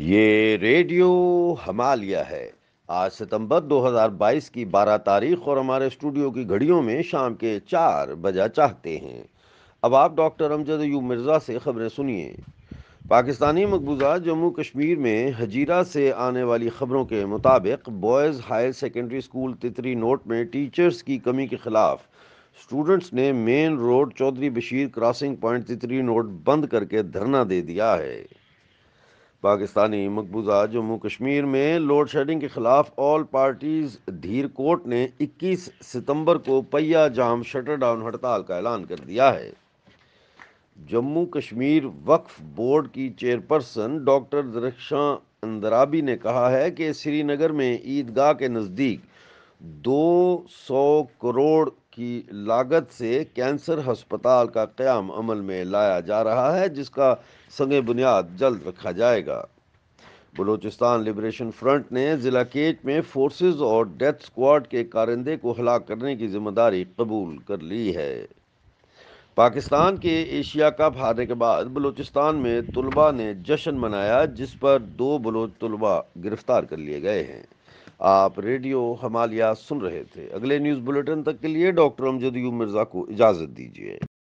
ये रेडियो हमालिया है आज सितंबर 2022 की 12 तारीख और हमारे स्टूडियो की घड़ियों में शाम के चार बजा चाहते हैं अब आप डॉक्टर अमजद यू मिर्ज़ा से खबरें सुनिए पाकिस्तानी मकबूजा जम्मू कश्मीर में हजीरा से आने वाली खबरों के मुताबिक boys higher secondary school Titrinote में टीचर्स की कमी के ख़िलाफ़ स्टूडेंट्स ने main road Chaudhary Bashir crossing point Titrinote बंद करके धरना दे दिया है पाकिस्तानी मकबूजा जम्मू कश्मीर में लोड शेडिंग के खिलाफ ऑल पार्टीज़ धीर कोर्ट ने 21 सितंबर को पहिया जाम शटर डाउन हड़ताल का ऐलान कर दिया है जम्मू कश्मीर वक्फ बोर्ड की चेयरपर्सन डॉक्टर दरक्षा अंदराबी ने कहा है कि श्रीनगर में ईदगाह के नज़दीक 200 करोड़ की लागत से कैंसर अस्पताल का क्याम अमल में लाया जा रहा है जिसका संग बुनियाद जल्द रखा जाएगा बलूचिस्तान लिबरेशन फ्रंट ने ज़िला केट में फोर्सेस और डेथ स्क्वाड के कारिंदे को हलाक करने की जिम्मेदारी कबूल कर ली है पाकिस्तान के एशिया कप हारने के बाद बलूचिस्तान में तलबा ने जश्न मनाया जिस पर दो बलोच तलबा गिरफ्तार कर लिए गए हैं आप रेडियो हमालिया सुन रहे थे अगले न्यूज़ बुलेटिन तक के लिए डॉक्टर अमजद यू मिर्ज़ा को इजाज़त दीजिए